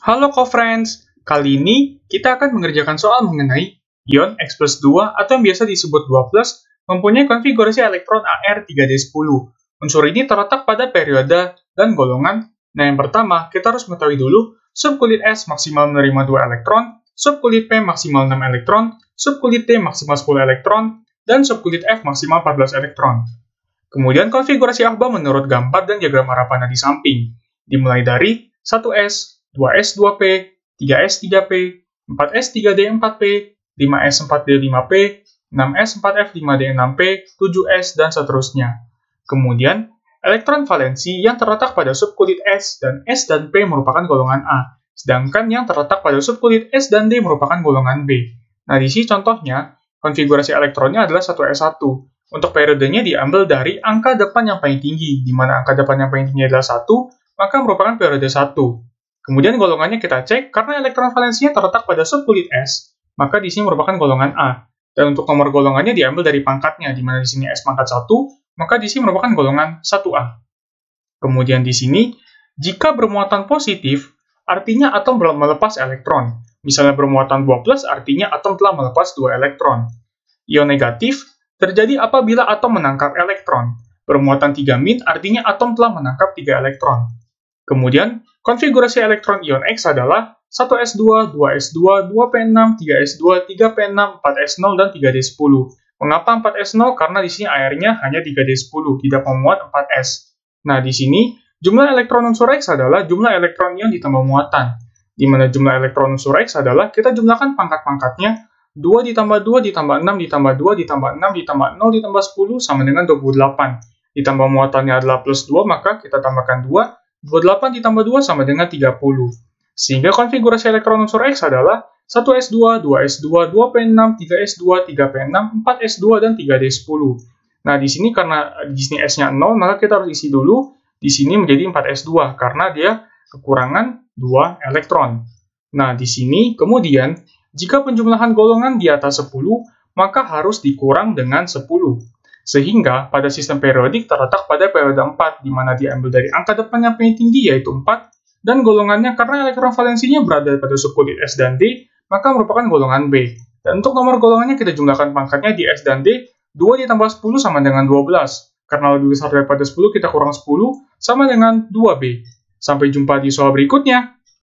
Halo co-friends, kali ini kita akan mengerjakan soal mengenai ion X plus 2 atau yang biasa disebut 2 plus mempunyai konfigurasi elektron AR3D10. Unsur ini terletak pada periode dan golongan. Nah yang pertama, kita harus mengetahui dulu subkulit S maksimal menerima 2 elektron, subkulit P maksimal 6 elektron, subkulit T maksimal 10 elektron, dan subkulit F maksimal 14 elektron. Kemudian konfigurasi akba menurut gambar dan diagram arah panah di samping, dimulai dari 1S, 2S2P, 3S3P, 4S3D4P, 5S4D5P, 6S4F5D6P, 7S, dan seterusnya. Kemudian, elektron valensi yang terletak pada subkulit S dan S dan P merupakan golongan A, sedangkan yang terletak pada subkulit S dan D merupakan golongan B. Nah, di sini contohnya, konfigurasi elektronnya adalah 1S1. Untuk periodenya diambil dari angka depan yang paling tinggi, di mana angka depan yang paling tinggi adalah 1, maka merupakan periode 1. Kemudian golongannya kita cek karena elektron valensinya terletak pada subkulit S, maka di sini merupakan golongan A. Dan untuk nomor golongannya diambil dari pangkatnya, di mana di sini S pangkat 1, maka di sini merupakan golongan 1A. Kemudian di sini, jika bermuatan positif, artinya atom belum melepas elektron. Misalnya bermuatan plus artinya atom telah melepas 2 elektron. Ion negatif terjadi apabila atom menangkap elektron. Bermuatan 3 min artinya atom telah menangkap 3 elektron. Kemudian, Konfigurasi elektron ion X adalah 1s2, 2s2, 2p6, 3s2, 3p6, 4s0, dan 3d10. Mengapa 4s0? Karena di sini airnya hanya 3d10, tidak memuat 4s. Nah, di sini jumlah elektron unsur X adalah jumlah elektron ion ditambah muatan, di mana jumlah elektron unsur X adalah kita jumlahkan pangkat-pangkatnya 2 ditambah 2 ditambah 6 ditambah 2 ditambah 6 ditambah 0 ditambah 10 sama dengan 28. Ditambah muatannya adalah plus 2, maka kita tambahkan 2, 28 ditambah 2 sama dengan 30. Sehingga konfigurasi elektron unsur X adalah 1S2, 2S2, 2P6, 3S2, 3P6, 4S2, dan 3D10. Nah, di sini karena di sini S-nya 0, maka kita harus isi dulu di sini menjadi 4S2 karena dia kekurangan 2 elektron. Nah, di sini kemudian jika penjumlahan golongan di atas 10, maka harus dikurang dengan 10. Sehingga pada sistem periodik terletak pada periode 4, di mana diambil dari angka depan yang paling tinggi yaitu 4, dan golongannya karena elektron valensinya berada pada subkulit S dan D, maka merupakan golongan B. Dan untuk nomor golongannya kita jumlahkan pangkatnya di S dan D, 2 ditambah 10 sama dengan 12. Karena lebih besar daripada 10 kita kurang 10 sama dengan 2B. Sampai jumpa di soal berikutnya.